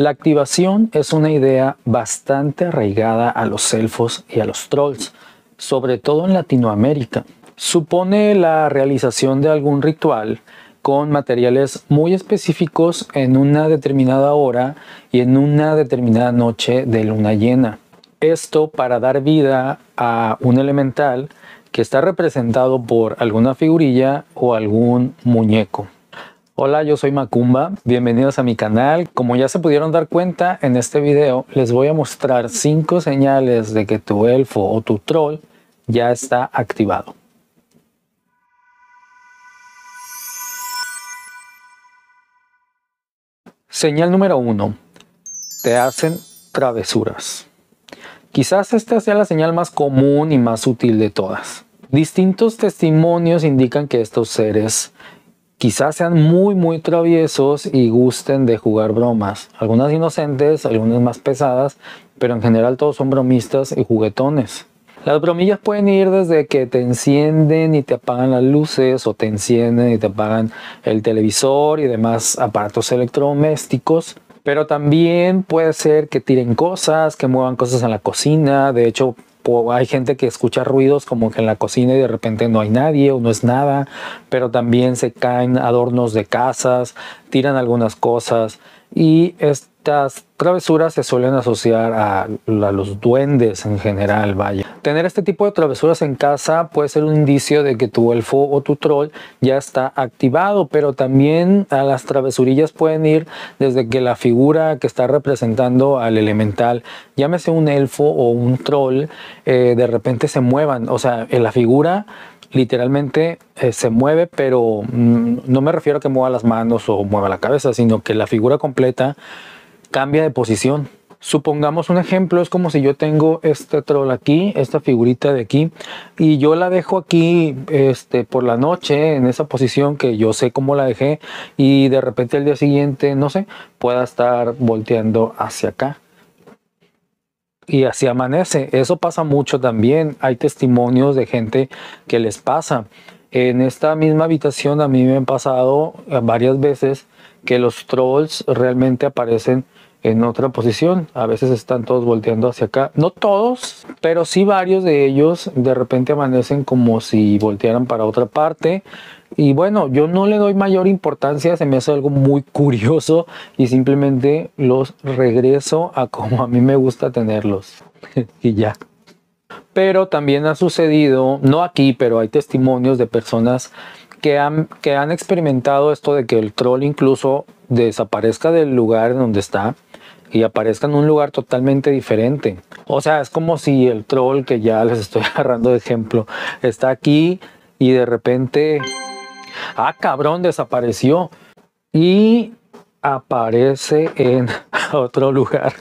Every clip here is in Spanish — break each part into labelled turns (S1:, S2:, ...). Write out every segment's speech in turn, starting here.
S1: La activación es una idea bastante arraigada a los elfos y a los trolls, sobre todo en Latinoamérica. Supone la realización de algún ritual con materiales muy específicos en una determinada hora y en una determinada noche de luna llena. Esto para dar vida a un elemental que está representado por alguna figurilla o algún muñeco. Hola, yo soy Macumba, bienvenidos a mi canal. Como ya se pudieron dar cuenta en este video, les voy a mostrar 5 señales de que tu elfo o tu troll ya está activado. Señal número 1. Te hacen travesuras. Quizás esta sea la señal más común y más útil de todas. Distintos testimonios indican que estos seres quizás sean muy, muy traviesos y gusten de jugar bromas. Algunas inocentes, algunas más pesadas, pero en general todos son bromistas y juguetones. Las bromillas pueden ir desde que te encienden y te apagan las luces o te encienden y te apagan el televisor y demás aparatos electrodomésticos. Pero también puede ser que tiren cosas, que muevan cosas en la cocina. De hecho, hay gente que escucha ruidos como que en la cocina y de repente no hay nadie o no es nada, pero también se caen adornos de casas, tiran algunas cosas y es estas travesuras se suelen asociar a, los duendes en general, vaya. Tener este tipo de travesuras en casa puede ser un indicio de que tu elfo o tu troll ya está activado, pero también a las travesurillas pueden ir desde que la figura que está representando al elemental, llámese un elfo o un troll, eh, de repente se muevan. O sea, en la figura literalmente eh, se mueve, pero mm, no me refiero a que mueva las manos o mueva la cabeza, sino que la figura completa cambia de posición. Supongamos un ejemplo, es como si yo tengo este troll aquí, esta figurita de aquí, y yo la dejo aquí este, por la noche en esa posición que yo sé cómo la dejé, y de repente el día siguiente, no sé, pueda estar volteando hacia acá y así amanece. Eso pasa mucho también. Hay testimonios de gente que les pasa. En esta misma habitación a mí me han pasado varias veces que los trolls realmente aparecen en otra posición. A veces están todos volteando hacia acá. No todos, pero sí varios de ellos de repente amanecen como si voltearan para otra parte. Y bueno, yo no le doy mayor importancia, se me hace algo muy curioso y simplemente los regreso a como a mí me gusta tenerlos. y ya. Pero también ha sucedido, no aquí, pero hay testimonios de personas que han, que han experimentado esto de que el troll incluso desaparezca del lugar en donde está y aparezca en un lugar totalmente diferente. O sea, es como si el troll que ya les estoy agarrando de ejemplo está aquí y de repente, ah, cabrón, desapareció y aparece en otro lugar.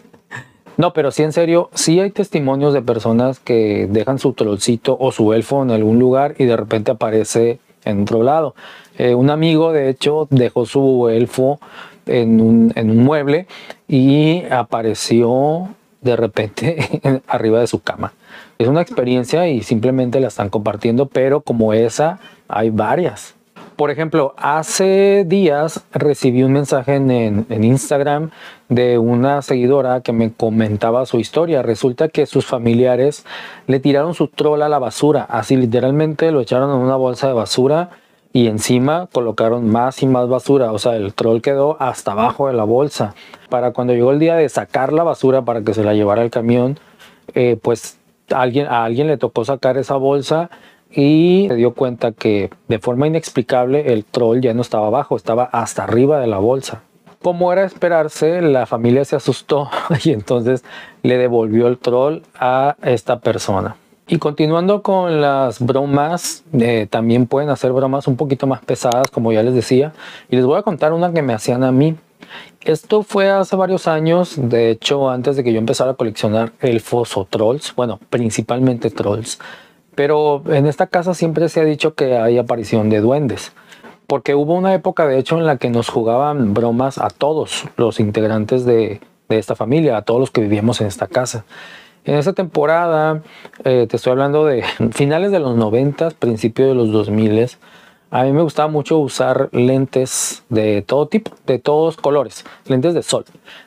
S1: No, pero sí en serio, sí hay testimonios de personas que dejan su trollcito o su elfo en algún lugar y de repente aparece en otro lado. Eh, un amigo, de hecho, dejó su elfo en un, mueble y apareció de repente arriba de su cama. Es una experiencia y simplemente la están compartiendo, pero como esa hay varias. Por ejemplo, hace días recibí un mensaje en, Instagram de una seguidora que me comentaba su historia. Resulta que sus familiares le tiraron su troll a la basura, así literalmente lo echaron en una bolsa de basura y encima colocaron más y más basura. O sea, el troll quedó hasta abajo de la bolsa. Para cuando llegó el día de sacar la basura para que se la llevara el camión, eh, pues alguien, a alguien le tocó sacar esa bolsa y se dio cuenta que de forma inexplicable el troll ya no estaba abajo, estaba hasta arriba de la bolsa. Como era esperarse, la familia se asustó y entonces le devolvió el troll a esta persona. Y continuando con las bromas, eh, también pueden hacer bromas un poquito más pesadas, como ya les decía. Y les voy a contar una que me hacían a mí. Esto fue hace varios años, de hecho antes de que yo empezara a coleccionar el foso trolls, bueno, principalmente trolls. Pero en esta casa siempre se ha dicho que hay aparición de duendes, porque hubo una época de hecho en la que nos jugaban bromas a todos los integrantes de, de esta familia, a todos los que vivíamos en esta casa. En esa temporada, eh, te estoy hablando de finales de los 90, principios de los 2000, a mí me gustaba mucho usar lentes de todo tipo, de todos colores, lentes de sol.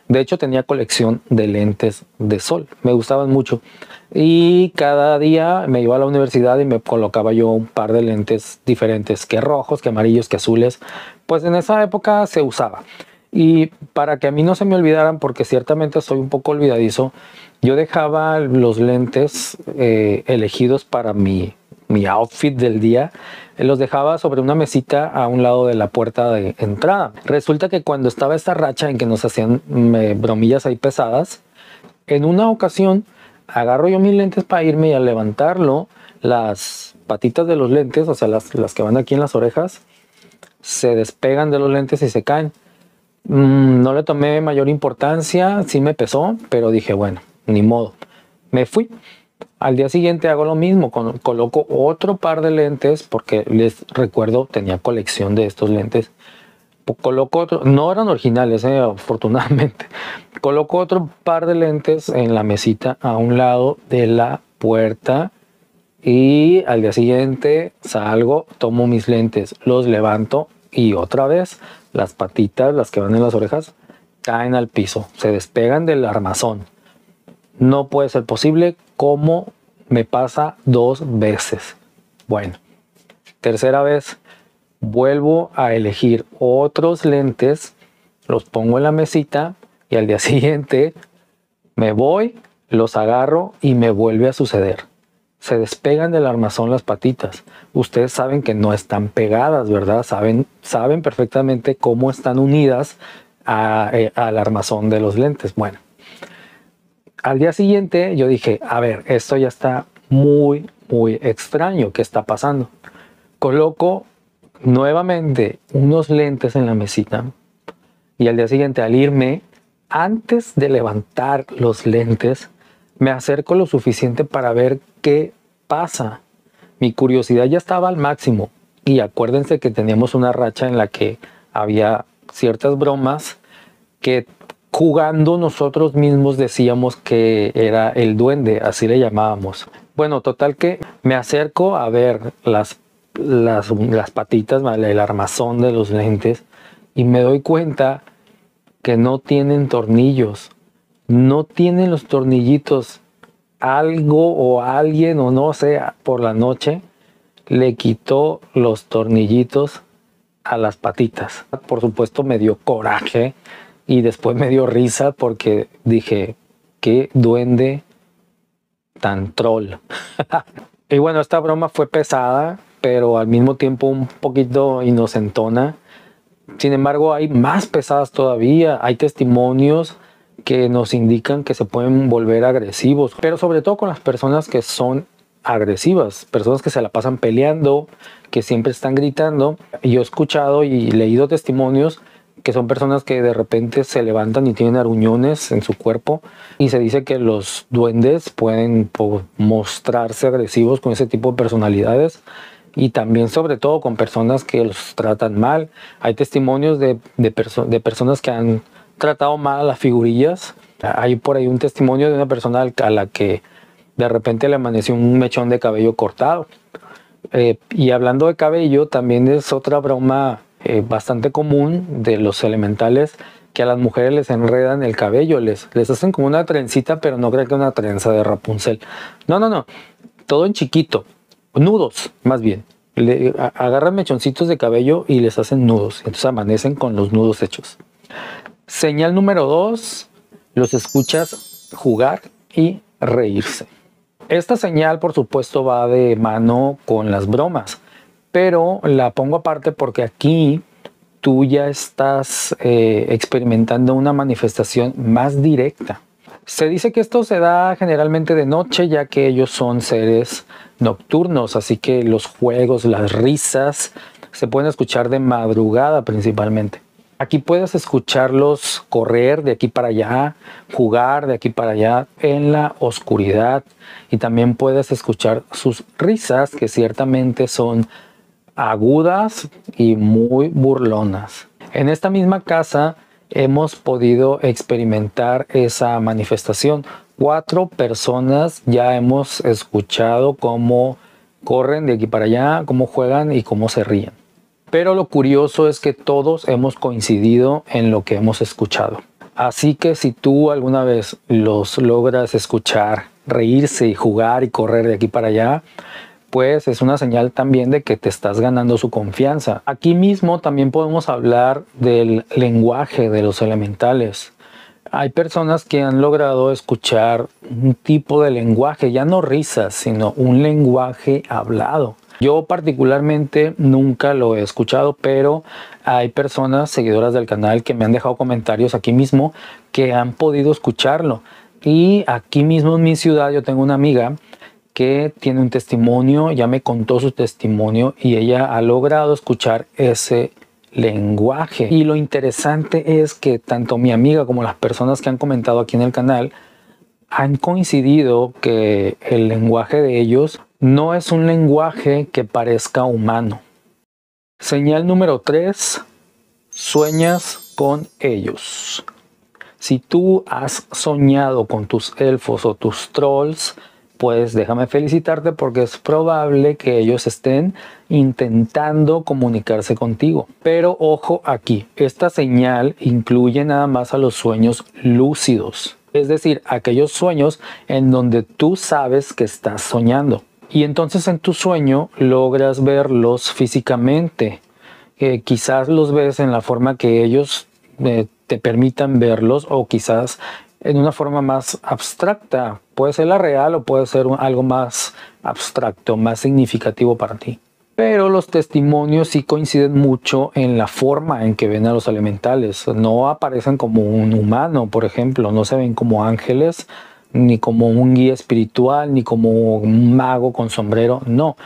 S1: De hecho, tenía colección de lentes de sol, me gustaban mucho. Y cada día me iba a la universidad y me colocaba yo un par de lentes diferentes, que rojos, que amarillos, que azules. Pues en esa época se usaba. Y para que a mí no se me olvidaran, porque ciertamente soy un poco olvidadizo, yo dejaba los lentes eh, elegidos para mi, mi outfit del día, eh, los dejaba sobre una mesita a un lado de la puerta de entrada. Resulta que cuando estaba esta racha en que nos hacían bromillas ahí pesadas, en una ocasión agarro yo mis lentes para irme y al levantarlo, las patitas de los lentes, o sea, las, las que van aquí en las orejas, se despegan de los lentes y se caen. Mm, no le tomé mayor importancia, sí me pesó, pero dije, bueno, ni modo. Me fui. Al día siguiente hago lo mismo, coloco otro par de lentes, porque les recuerdo, tenía colección de estos lentes. Coloco otro, no eran originales, eh, afortunadamente. Coloco otro par de lentes en la mesita a un lado de la puerta y al día siguiente salgo, tomo mis lentes, los levanto y otra vez las patitas, las que van en las orejas, caen al piso, se despegan del armazón. No puede ser posible como me pasa dos veces. Bueno, tercera vez vuelvo a elegir otros lentes, los pongo en la mesita y al día siguiente me voy, los agarro y me vuelve a suceder se despegan del armazón las patitas. Ustedes saben que no están pegadas, ¿verdad? Saben, saben perfectamente cómo están unidas a, eh, al armazón de los lentes. Bueno, al día siguiente yo dije, a ver, esto ya está muy, muy extraño. ¿Qué está pasando? Coloco nuevamente unos lentes en la mesita y al día siguiente al irme, antes de levantar los lentes, me acerco lo suficiente para ver qué pasa. Mi curiosidad ya estaba al máximo y acuérdense que teníamos una racha en la que había ciertas bromas que jugando nosotros mismos decíamos que era el duende, así le llamábamos. Bueno, total que me acerco a ver las, patitas, el armazón de los lentes y me doy cuenta que no tienen tornillos no tienen los tornillitos, algo o alguien o no sea, por la noche le quitó los tornillitos a las patitas. Por supuesto me dio coraje y después me dio risa porque dije, qué duende tan troll. y bueno, esta broma fue pesada, pero al mismo tiempo un poquito inocentona. Sin embargo, hay más pesadas todavía. Hay testimonios que nos indican que se pueden volver agresivos, pero sobre todo con las personas que son agresivas, personas que se la pasan peleando, que siempre están gritando. Yo he escuchado y leído testimonios que son personas que de repente se levantan y tienen aruñones en su cuerpo y se dice que los duendes pueden pues, mostrarse agresivos con ese tipo de personalidades y también sobre todo con personas que los tratan mal. Hay testimonios de, de, de personas que han tratado mal a las figurillas. Hay por ahí un testimonio de una persona a la que de repente le amaneció un mechón de cabello cortado. Eh, y hablando de cabello, también es otra broma eh, bastante común de los elementales que a las mujeres les enredan el cabello, les, les hacen como una trencita, pero no creo que una trenza de Rapunzel. No, no, no, todo en chiquito, nudos más bien. agarran mechoncitos de cabello y les hacen nudos, entonces amanecen con los nudos hechos. Señal número dos, los escuchas jugar y reírse. Esta señal, por supuesto, va de mano con las bromas, pero la pongo aparte porque aquí tú ya estás eh, experimentando una manifestación más directa. Se dice que esto se da generalmente de noche, ya que ellos son seres nocturnos, así que los juegos, las risas, se pueden escuchar de madrugada principalmente. Aquí puedes escucharlos correr de aquí para allá, jugar de aquí para allá en la oscuridad y también puedes escuchar sus risas que ciertamente son agudas y muy burlonas. En esta misma casa hemos podido experimentar esa manifestación. Cuatro personas ya hemos escuchado cómo corren de aquí para allá, cómo juegan y cómo se ríen. Pero lo curioso es que todos hemos coincidido en lo que hemos escuchado. Así que si tú alguna vez los logras escuchar, reírse y jugar y correr de aquí para allá, pues es una señal también de que te estás ganando su confianza. Aquí mismo también podemos hablar del lenguaje de los elementales. Hay personas que han logrado escuchar un tipo de lenguaje, ya no risas, sino un lenguaje hablado. Yo particularmente nunca lo he escuchado, pero hay personas seguidoras del canal que me han dejado comentarios aquí mismo que han podido escucharlo. Y aquí mismo en mi ciudad yo tengo una amiga que tiene un testimonio, ya me contó su testimonio y ella ha logrado escuchar ese lenguaje. Y lo interesante es que tanto mi amiga como las personas que han comentado aquí en el canal han coincidido que el lenguaje de ellos no es un lenguaje que parezca humano. Señal número 3. Sueñas con ellos. Si tú has soñado con tus elfos o tus trolls, pues déjame felicitarte porque es probable que ellos estén intentando comunicarse contigo. Pero ojo aquí, esta señal incluye nada más a los sueños lúcidos, es decir, aquellos sueños en donde tú sabes que estás soñando. Y entonces en tu sueño logras verlos físicamente. Eh, quizás los ves en la forma que ellos eh, te permitan verlos o quizás en una forma más abstracta. Puede ser la real o puede ser algo más abstracto, más significativo para ti. Pero los testimonios sí coinciden mucho en la forma en que ven a los elementales. No aparecen como un humano, por ejemplo, no se ven como ángeles, ni como un guía espiritual, ni como un mago con sombrero, no.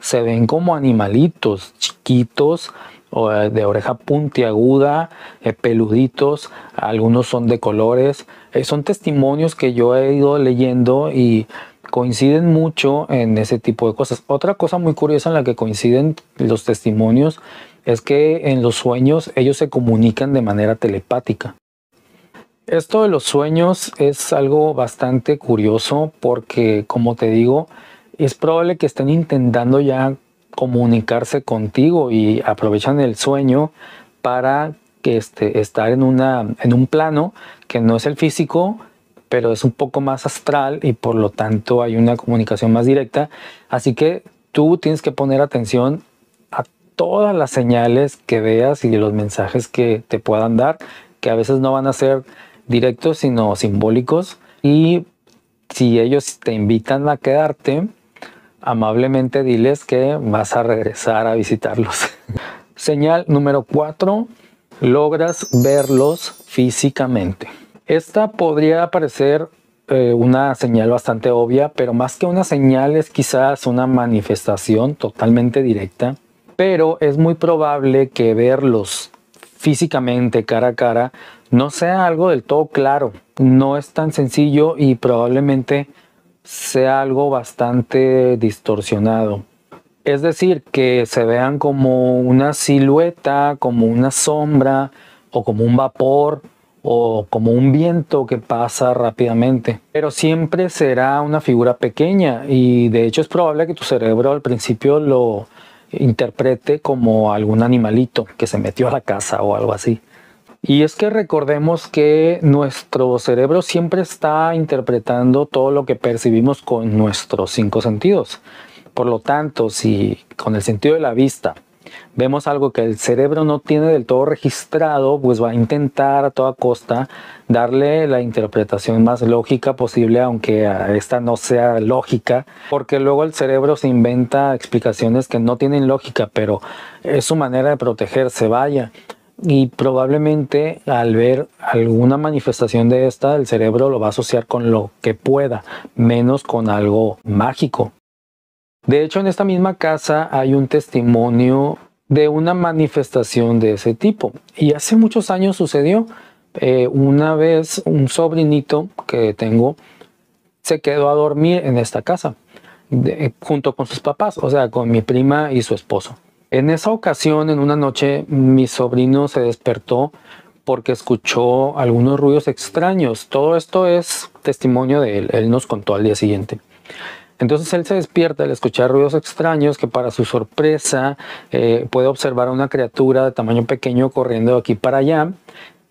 S1: Se ven como animalitos chiquitos, eh, de oreja puntiaguda, eh, peluditos, algunos son de colores. Eh, son testimonios que yo he ido leyendo y coinciden mucho en ese tipo de cosas. Otra cosa muy curiosa en la que coinciden los testimonios es que en los sueños ellos se comunican de manera telepática. Esto de los sueños es algo bastante curioso porque, como te digo, es probable que estén intentando ya comunicarse contigo y aprovechan el sueño para que este, estar en, una, en un plano que no es el físico, pero es un poco más astral y por lo tanto hay una comunicación más directa. Así que tú tienes que poner atención a todas las señales que veas y los mensajes que te puedan dar, que a veces no van a ser directos, sino simbólicos. Y si ellos te invitan a quedarte, amablemente diles que vas a regresar a visitarlos. Señal número 4, logras verlos físicamente. Esta podría parecer eh, una señal bastante obvia, pero más que una señal es quizás una manifestación totalmente directa, pero es muy probable que verlos físicamente cara a cara no sea algo del todo claro. No es tan sencillo y probablemente sea algo bastante distorsionado. Es decir, que se vean como una silueta, como una sombra o como un vapor o como un viento que pasa rápidamente. Pero siempre será una figura pequeña y de hecho es probable que tu cerebro al principio lo interprete como algún animalito que se metió a la casa o algo así. Y es que recordemos que nuestro cerebro siempre está interpretando todo lo que percibimos con nuestros cinco sentidos. Por lo tanto, si con el sentido de la vista vemos algo que el cerebro no tiene del todo registrado, pues va a intentar a toda costa darle la interpretación más lógica posible, aunque ah, esta no sea lógica, porque luego el cerebro se inventa explicaciones que no tienen lógica, pero es su manera de protegerse, vaya y probablemente al ver alguna manifestación de esta, el cerebro lo va a asociar con lo que pueda, menos con algo mágico. De hecho, en esta misma casa hay un testimonio de una manifestación de ese tipo. Y hace muchos años sucedió. Eh, una vez un sobrinito que tengo se quedó a dormir en esta casa junto con sus papás, o sea, con mi prima y su esposo. En esa ocasión, en una noche, mi sobrino se despertó porque escuchó algunos ruidos extraños. Todo esto es testimonio de él. Él nos contó al día siguiente. Entonces él se despierta al escuchar ruidos extraños que para su sorpresa eh, puede observar a una criatura de tamaño pequeño corriendo de aquí para allá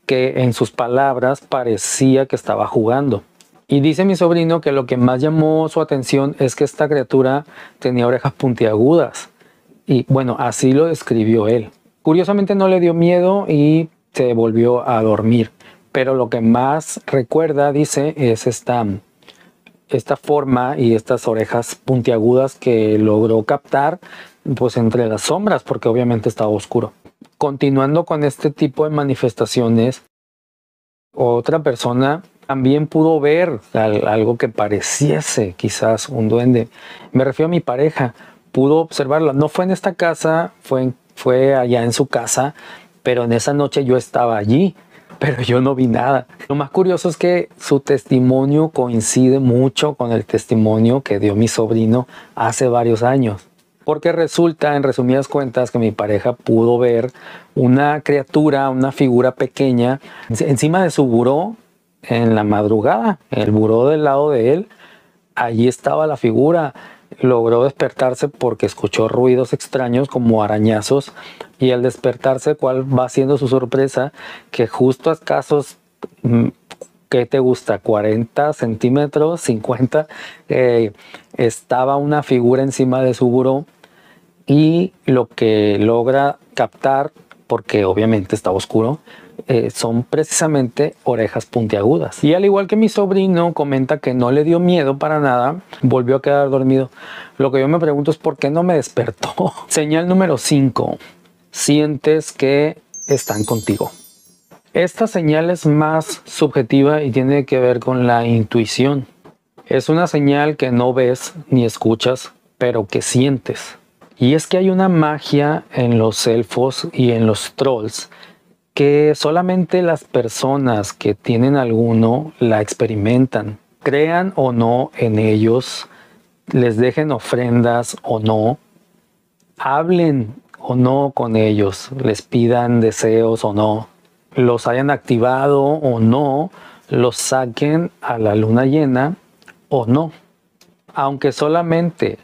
S1: que en sus palabras parecía que estaba jugando. Y dice mi sobrino que lo que más llamó su atención es que esta criatura tenía orejas puntiagudas y bueno, así lo describió él. Curiosamente no le dio miedo y se volvió a dormir. Pero lo que más recuerda, dice, es esta, esta forma y estas orejas puntiagudas que logró captar pues entre las sombras, porque obviamente estaba oscuro. Continuando con este tipo de manifestaciones, otra persona también pudo ver algo que pareciese quizás un duende. Me refiero a mi pareja pudo observarla. No fue en esta casa, fue, fue allá en su casa, pero en esa noche yo estaba allí, pero yo no vi nada. Lo más curioso es que su testimonio coincide mucho con el testimonio que dio mi sobrino hace varios años. Porque resulta, en resumidas cuentas, que mi pareja pudo ver una criatura, una figura pequeña, encima de su buró en la madrugada, el buró del lado de él. Allí estaba la figura Logró despertarse porque escuchó ruidos extraños como arañazos y al despertarse, ¿cuál va siendo su sorpresa? Que justo a casos mm, que te gusta? 40 centímetros, 50, eh, estaba una figura encima de su buró y lo que logra captar, porque obviamente estaba oscuro, eh, son precisamente orejas puntiagudas. Y al igual que mi sobrino comenta que no le dio miedo para nada, volvió a quedar dormido. Lo que yo me pregunto es por qué no me despertó. Señal número 5. Sientes que están contigo. Esta señal es más subjetiva y tiene que ver con la intuición. Es una señal que no ves ni escuchas, pero que sientes. Y es que hay una magia en los elfos y en los trolls que solamente las personas que tienen alguno la experimentan, crean o no en ellos, les dejen ofrendas o no, hablen o no con ellos, les pidan deseos o no, los hayan activado o no, los saquen a la luna llena o no. Aunque solamente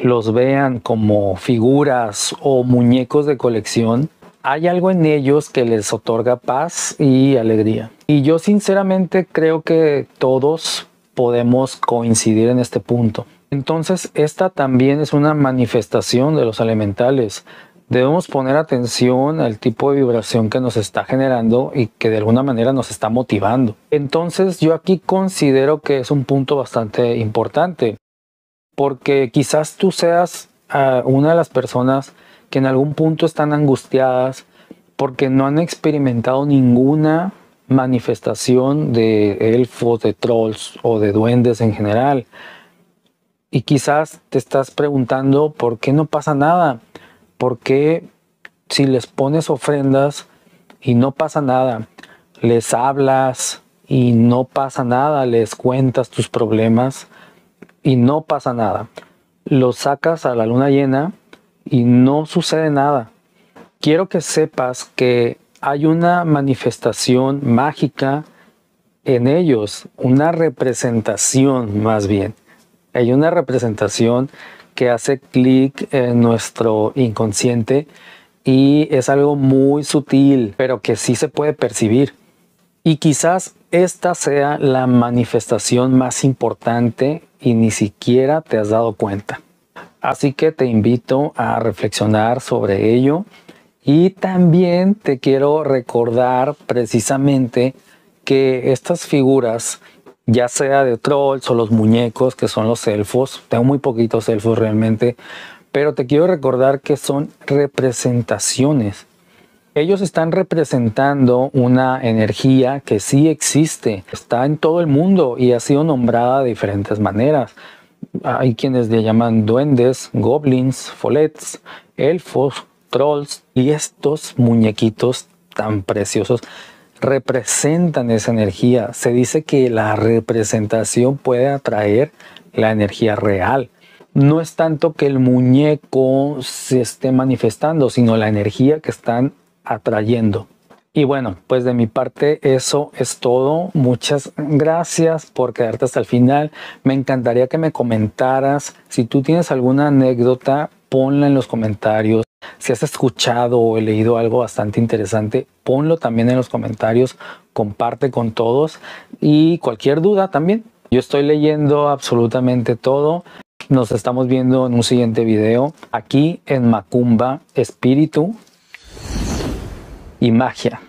S1: los vean como figuras o muñecos de colección, hay algo en ellos que les otorga paz y alegría. Y yo sinceramente creo que todos podemos coincidir en este punto. Entonces, esta también es una manifestación de los elementales. Debemos poner atención al tipo de vibración que nos está generando y que de alguna manera nos está motivando. Entonces, yo aquí considero que es un punto bastante importante, porque quizás tú seas ah, una de las personas que en algún punto están angustiadas porque no han experimentado ninguna manifestación de elfos, de trolls o de duendes en general. Y quizás te estás preguntando por qué no pasa nada, por qué si les pones ofrendas y no pasa nada, les hablas y no pasa nada, les cuentas tus problemas y no pasa nada. Los sacas a la luna llena y no sucede nada. Quiero que sepas que hay una manifestación mágica en ellos, una representación más bien. Hay una representación que hace clic en nuestro inconsciente y es algo muy sutil, pero que sí se puede percibir. Y quizás esta sea la manifestación más importante y ni siquiera te has dado cuenta. Así que te invito a reflexionar sobre ello y también te quiero recordar precisamente que estas figuras, ya sea de trolls o los muñecos que son los elfos, tengo muy poquitos elfos realmente, pero te quiero recordar que son representaciones. Ellos están representando una energía que sí existe, está en todo el mundo y ha sido nombrada de diferentes maneras hay quienes le llaman duendes, goblins, folets, elfos, trolls y estos muñequitos tan preciosos representan esa energía. Se dice que la representación puede atraer la energía real. No es tanto que el muñeco se esté manifestando, sino la energía que están atrayendo. Y bueno, pues de mi parte eso es todo. Muchas gracias por quedarte hasta el final. Me encantaría que me comentaras. Si tú tienes alguna anécdota, ponla en los comentarios. Si has escuchado o leído algo bastante interesante, ponlo también en los comentarios. Comparte con todos. Y cualquier duda también. Yo estoy leyendo absolutamente todo. Nos estamos viendo en un siguiente video aquí en Macumba Espíritu y magia.